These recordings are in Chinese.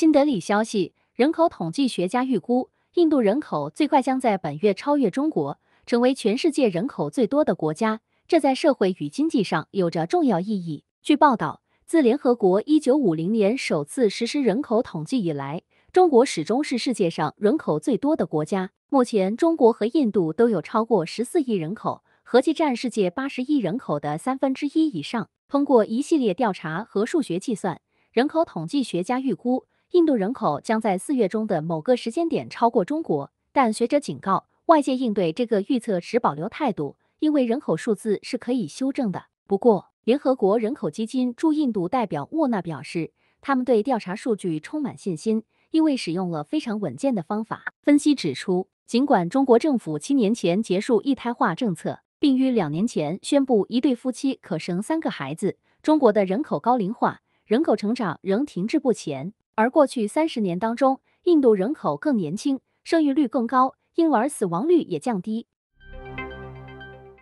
新德里消息，人口统计学家预估，印度人口最快将在本月超越中国，成为全世界人口最多的国家。这在社会与经济上有着重要意义。据报道，自联合国1950年首次实施人口统计以来，中国始终是世界上人口最多的国家。目前，中国和印度都有超过十四亿人口，合计占世界八十亿人口的三分之一以上。通过一系列调查和数学计算，人口统计学家预估。印度人口将在四月中的某个时间点超过中国，但学者警告外界应对这个预测持保留态度，因为人口数字是可以修正的。不过，联合国人口基金驻印度代表沃纳表示，他们对调查数据充满信心，因为使用了非常稳健的方法。分析指出，尽管中国政府七年前结束一胎化政策，并于两年前宣布一对夫妻可生三个孩子，中国的人口高龄化、人口成长仍停滞不前。而过去三十年当中，印度人口更年轻，生育率更高，婴儿死亡率也降低。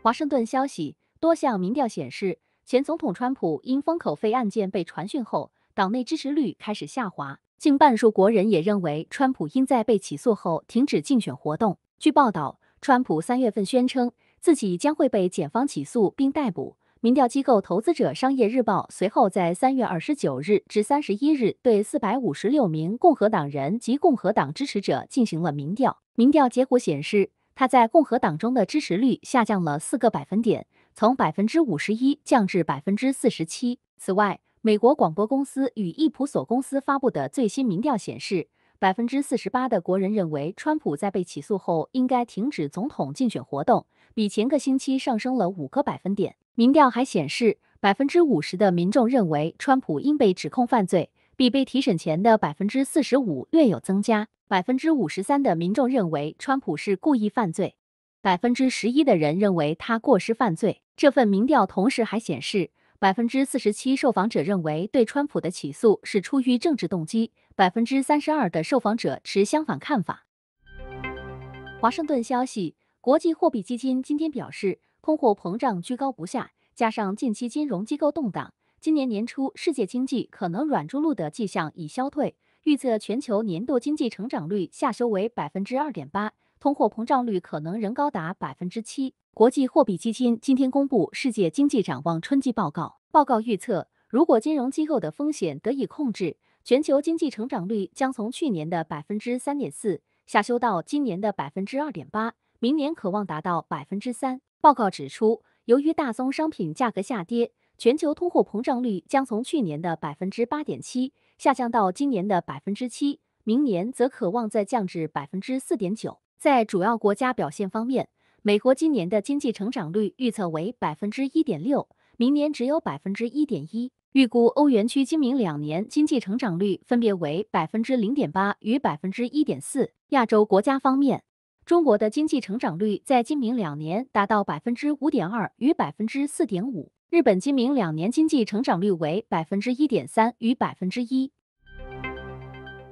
华盛顿消息：多项民调显示，前总统川普因封口费案件被传讯后，党内支持率开始下滑，近半数国人也认为川普应在被起诉后停止竞选活动。据报道，川普三月份宣称自己将会被检方起诉并逮捕。民调机构投资者商业日报随后在三月二十九日至三十一日对四百五十六名共和党人及共和党支持者进行了民调。民调结果显示，他在共和党中的支持率下降了四个百分点，从百分之五十一降至百分之四十七。此外，美国广播公司与易普索公司发布的最新民调显示，百分之四十八的国人认为川普在被起诉后应该停止总统竞选活动，比前个星期上升了五个百分点。民调还显示，百分之五十的民众认为川普应被指控犯罪，比被提审前的百分之四十五略有增加。百分之五十三的民众认为川普是故意犯罪，百分之十一的人认为他过失犯罪。这份民调同时还显示，百分之四十七受访者认为对川普的起诉是出于政治动机，百分之三十二的受访者持相反看法。华盛顿消息：国际货币基金今天表示，通货膨胀居高不下。加上近期金融机构动荡，今年年初世界经济可能软着陆的迹象已消退。预测全球年度经济成长率下修为百分之二点八，通货膨胀率可能仍高达百分之七。国际货币基金今天公布世界经济展望春季报告，报告预测，如果金融机构的风险得以控制，全球经济成长率将从去年的百分之三点四下修到今年的百分之二点八，明年可望达到百分之三。报告指出。由于大宗商品价格下跌，全球通货膨胀率将从去年的百分之八点七下降到今年的百分之七，明年则可望再降至百分之四点九。在主要国家表现方面，美国今年的经济成长率预测为百分之一点六，明年只有百分之一点一。预估欧元区今明两年经济成长率分别为百分之零点八与百分之一点四。亚洲国家方面，中国的经济成长率在今明两年达到百分之五点二与百分之四点五，日本今明两年经济成长率为百分之一点三与百分之一。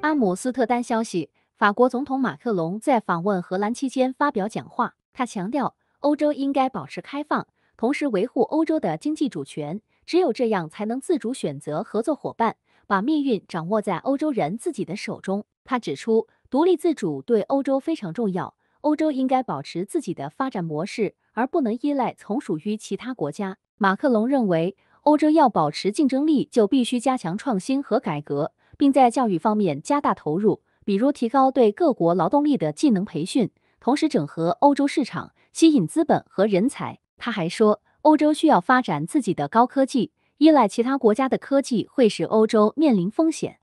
阿姆斯特丹消息，法国总统马克龙在访问荷兰期间发表讲话，他强调欧洲应该保持开放，同时维护欧洲的经济主权，只有这样才能自主选择合作伙伴，把命运掌握在欧洲人自己的手中。他指出，独立自主对欧洲非常重要。欧洲应该保持自己的发展模式，而不能依赖从属于其他国家。马克龙认为，欧洲要保持竞争力，就必须加强创新和改革，并在教育方面加大投入，比如提高对各国劳动力的技能培训，同时整合欧洲市场，吸引资本和人才。他还说，欧洲需要发展自己的高科技，依赖其他国家的科技会使欧洲面临风险。